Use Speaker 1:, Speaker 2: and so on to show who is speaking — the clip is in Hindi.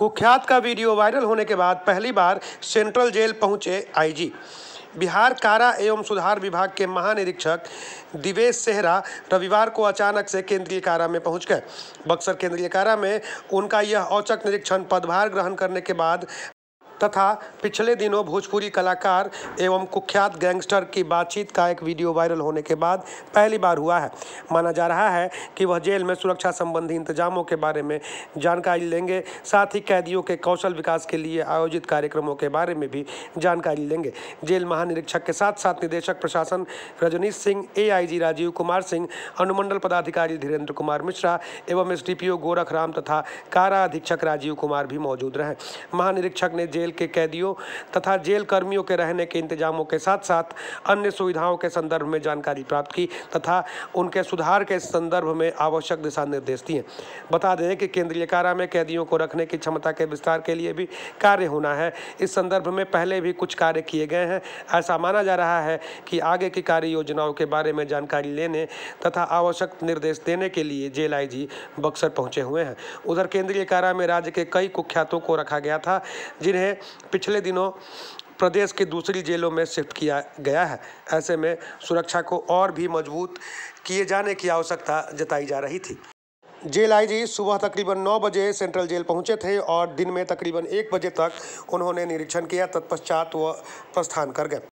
Speaker 1: कुख्यात का वीडियो वायरल होने के बाद पहली बार सेंट्रल जेल पहुंचे आईजी बिहार कारा एवं सुधार विभाग के महानिरीक्षक दिवेश सेहरा रविवार को अचानक से केंद्रीय कारा में पहुंच गए बक्सर केंद्रीय कारा में उनका यह औचक निरीक्षण पदभार ग्रहण करने के बाद तथा पिछले दिनों भोजपुरी कलाकार एवं कुख्यात गैंगस्टर की बातचीत का एक वीडियो वायरल होने के बाद पहली बार हुआ है माना जा रहा है कि वह जेल में सुरक्षा संबंधी इंतजामों के बारे में जानकारी लेंगे साथ ही कैदियों के कौशल विकास के लिए आयोजित कार्यक्रमों के बारे में भी जानकारी लेंगे जेल महानिरीक्षक के साथ साथ निदेशक प्रशासन रजनीश सिंह ए राजीव कुमार सिंह अनुमंडल पदाधिकारी धीरेन्द्र कुमार मिश्रा एवं एस गोरख राम तथा कारा अधीक्षक राजीव कुमार भी मौजूद रहे महानिरीक्षक ने जेल के कैदियों तथा जेल कर्मियों के रहने के इंतजामों के साथ साथ अन्य सुविधाओं के संदर्भ में जानकारी प्राप्त की तथा उनके सुधार सुधार के संदर्भ में आवश्यक दिशा निर्देश दिए बता दें कि केंद्रीय कारा में कैदियों को रखने की क्षमता के विस्तार के लिए भी कार्य होना है इस संदर्भ में पहले भी कुछ कार्य किए गए हैं ऐसा माना जा रहा है कि आगे की कार्य योजनाओं के बारे में जानकारी लेने तथा आवश्यक निर्देश देने के लिए जेल आई जी बक्सर पहुंचे हुए हैं उधर केंद्रीय कारा में राज्य के कई कुख्यातों को रखा गया था जिन्हें पिछले दिनों प्रदेश की दूसरी जेलों में शिफ्ट किया गया है ऐसे में सुरक्षा को और भी मजबूत किए जाने की आवश्यकता जताई जा रही थी जेल आईजी सुबह तकरीबन 9 बजे सेंट्रल जेल पहुंचे थे और दिन में तकरीबन 1 बजे तक उन्होंने निरीक्षण किया तत्पश्चात वह प्रस्थान कर गए